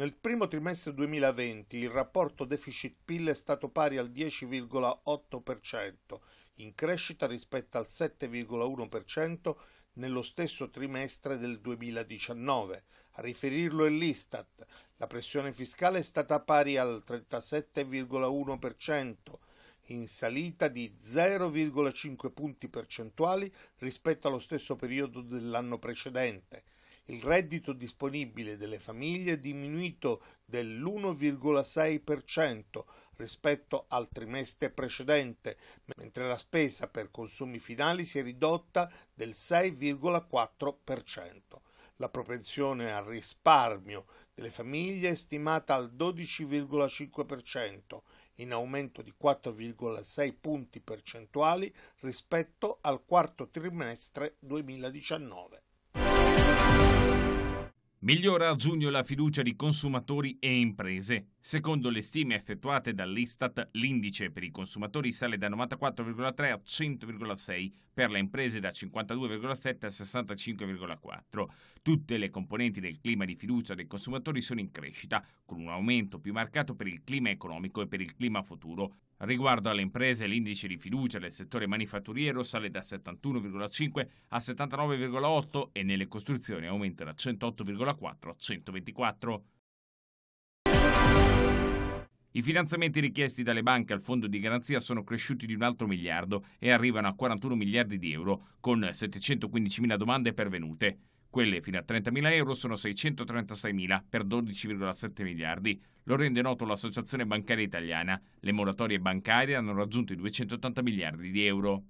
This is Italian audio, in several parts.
Nel primo trimestre 2020 il rapporto deficit-PIL è stato pari al 10,8%, in crescita rispetto al 7,1% nello stesso trimestre del 2019. A riferirlo è l'Istat. La pressione fiscale è stata pari al 37,1%, in salita di 0,5 punti percentuali rispetto allo stesso periodo dell'anno precedente il reddito disponibile delle famiglie è diminuito dell'1,6% rispetto al trimestre precedente, mentre la spesa per consumi finali si è ridotta del 6,4%. La propensione al risparmio delle famiglie è stimata al 12,5%, in aumento di 4,6 punti percentuali rispetto al quarto trimestre 2019. Migliora a giugno la fiducia di consumatori e imprese. Secondo le stime effettuate dall'Istat, l'indice per i consumatori sale da 94,3 a 100,6, per le imprese da 52,7 a 65,4. Tutte le componenti del clima di fiducia dei consumatori sono in crescita, con un aumento più marcato per il clima economico e per il clima futuro, Riguardo alle imprese, l'indice di fiducia del settore manifatturiero sale da 71,5 a 79,8 e nelle costruzioni aumenta da 108,4 a 124. I finanziamenti richiesti dalle banche al fondo di garanzia sono cresciuti di un altro miliardo e arrivano a 41 miliardi di euro, con 715 mila domande pervenute. Quelle fino a 30.000 euro sono 636.000 per 12,7 miliardi. Lo rende noto l'Associazione Bancaria Italiana. Le moratorie bancarie hanno raggiunto i 280 miliardi di euro.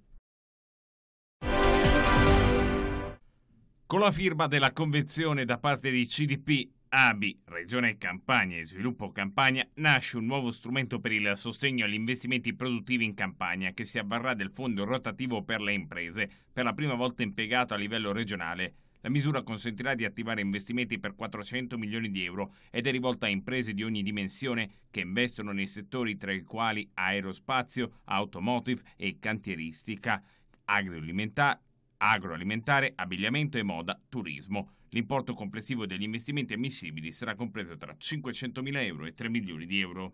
Con la firma della convenzione da parte di CDP ABI, Regione Campania e Sviluppo Campania, nasce un nuovo strumento per il sostegno agli investimenti produttivi in Campania che si avvarrà del fondo rotativo per le imprese, per la prima volta impiegato a livello regionale. La misura consentirà di attivare investimenti per 400 milioni di euro ed è rivolta a imprese di ogni dimensione che investono nei settori tra i quali aerospazio, automotive e cantieristica, agroalimentare, agroalimentare, abbigliamento e moda, turismo. L'importo complessivo degli investimenti ammissibili sarà compreso tra 500 mila euro e 3 milioni di euro.